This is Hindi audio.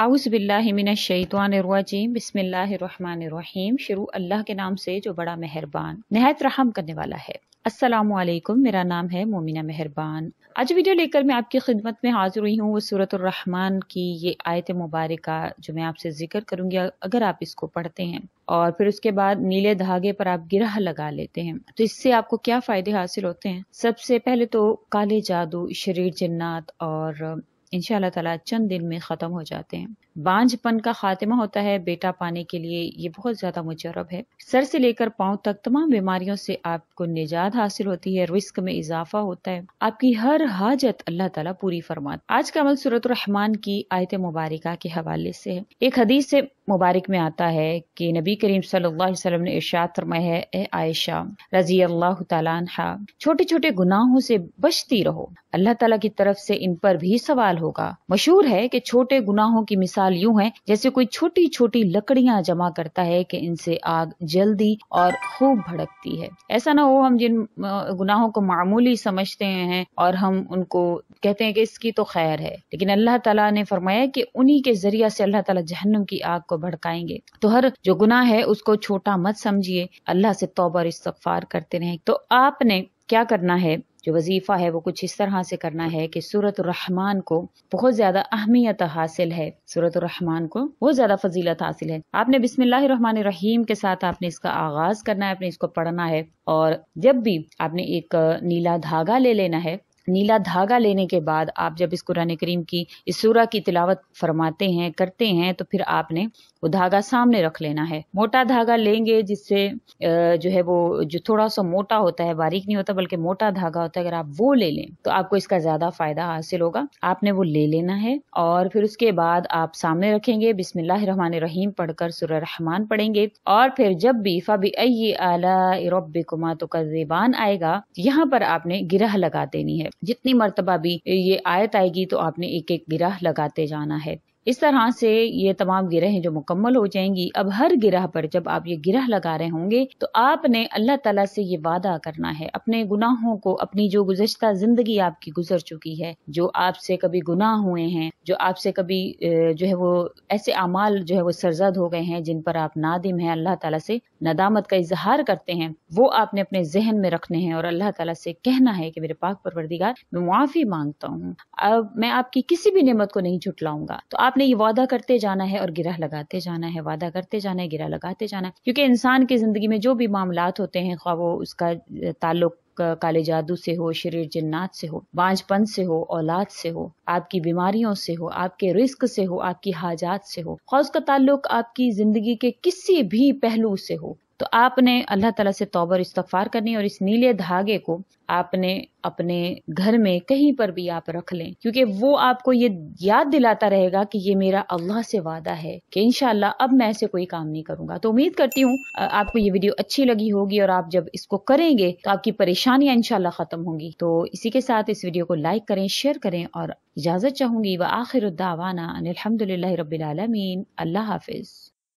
आउज़बिल्लिमिनशैतवानरवाजीम बिस्मिल्लाम शुरू अल्लाह के नाम से जो बड़ा मेहरबान नहायत रहम करने वाला है असलम मेरा नाम है मोमिना मेहरबान आज वीडियो लेकर मैं आपकी खिदमत में हाजिर हुई हूँ वो सूरत रहमान की ये आयत मुबारक जो मैं आपसे जिक्र करूँगी अगर आप इसको पढ़ते हैं और फिर उसके बाद नीले धागे पर आप गिरह लगा लेते हैं तो इससे आपको क्या फ़ायदे हासिल होते हैं सबसे पहले तो काले जादू शरीर जन्नात और इन ताला चंद दिन में ख़त्म हो जाते हैं बांझपन का खात्मा होता है बेटा पाने के लिए ये बहुत ज़्यादा मुजरब है सर से लेकर पाँव तक तमाम बीमारियों से आपको निजात हासिल होती है रिस्क में इजाफा होता है आपकी हर हाजत अल्लाह ताला पूरी फरमा आज का अमल सूरत रहमान की आयत मुबारक के हवाले से है एक हदीस से मुबारक में आता है कि नबी करीम सल्लाम ने इर्शाद फरमाया है ए आयशा रजी अल्लाह तला छोटे छोटे गुनाहों से बचती रहो अल्लाह तला की तरफ से इन पर भी सवाल होगा मशहूर है कि छोटे गुनाहों की मिसाल यूं है जैसे कोई छोटी छोटी लकड़ियां जमा करता है कि इनसे आग जल्दी और खूब भड़कती है ऐसा ना हो हम जिन गुनाहों को मामूली समझते हैं और हम उनको कहते हैं कि इसकी तो खैर है लेकिन अल्लाह तला ने फरमाया कि उन्हीं के जरिया से अल्लाह तला जहनम की आग को भड़काएंगे तो हर जो गुनाह है उसको छोटा मत समझिए अल्लाह से तोबर इस्तफार करते रहें तो आपने क्या करना है जो वजीफ़ा है वो कुछ इस तरह से करना है कि सूरत रहमान को बहुत ज़्यादा अहमियत हासिल है सूरत रहमान को बहुत ज़्यादा फजीलत हासिल है आपने बिस्मिल्लाहमान रहीम के साथ आपने इसका आगाज़ करना है आपने इसको पढ़ना है और जब भी आपने एक नीला धागा ले लेना है नीला धागा लेने के बाद आप जब इस कुरान करीम की इस सूरा की तिलावत फरमाते हैं करते हैं तो फिर आपने वो धागा सामने रख लेना है मोटा धागा लेंगे जिससे जो है वो जो थोड़ा सा मोटा होता है बारीक नहीं होता बल्कि मोटा धागा होता है अगर आप वो ले लें तो आपको इसका ज़्यादा फ़ायदा हासिल होगा आपने वो ले लेना है और फिर उसके बाद आप सामने रखेंगे रहीम पढ़कर सुर रहमान पढ़ेंगे और फिर जब भी फ़बी अला रबी कुमा तो आएगा यहाँ पर आपने गिरह लगा देनी है जितनी मरतबा भी ये आयत आएगी तो आपने एक एक गिराह लगाते जाना है इस तरह से ये तमाम गिरह जो मुकम्मल हो जाएंगी अब हर गिरह पर जब आप ये गिरह लगा रहे होंगे तो आपने अल्लाह ताला से ये वादा करना है अपने गुनाहों को अपनी जो गुजश्ता जिंदगी आपकी गुजर चुकी है जो आपसे कभी गुनाह हुए हैं जो आपसे कभी जो है वो ऐसे अमाल जो है वो सरजद हो गए हैं जिन पर आप नादिम है अल्लाह तला से नदामत का इजहार करते हैं वो आपने अपने जहन में रखने हैं और अल्लाह तला से कहना है कि मेरे पाक परवरदिगार मैं मुआफ़ी मांगता हूँ अब मैं आपकी किसी भी नियमत को नहीं झुटलाऊंगा तो आपने ये वादा करते जाना है और गिरह लगाते जाना है वादा करते जाना है गिरह लगाते जाना है क्योंकि इंसान की ज़िंदगी में जो भी मामला होते हैं वो उसका ताल्लुक काले जादू से हो शरीर जन्नात से हो बांझपन से हो औलाद से हो आपकी बीमारियों से हो आपके रिस्क से हो आपकी हाजात से हो खौज का ताल्लुक आपकी जिंदगी के किसी भी पहलू से हो तो आपने अल्लाह ताला से तौबा इस्तफ़ार करनी और इस नीले धागे को आपने अपने घर में कहीं पर भी आप रख लें क्योंकि वो आपको ये याद दिलाता रहेगा कि ये मेरा अल्लाह से वादा है कि इनशाला अब मैं ऐसे कोई काम नहीं करूंगा तो उम्मीद करती हूँ आपको ये वीडियो अच्छी लगी होगी और आप जब इसको करेंगे तो आपकी परेशानियां इनशाला खत्म होंगी तो इसी के साथ इस वीडियो को लाइक करें शेयर करें और इजाजत चाहूंगी व आखिर दावाना अनिलहमदिल्ला रबीआलमीन अल्लाह हाफिज़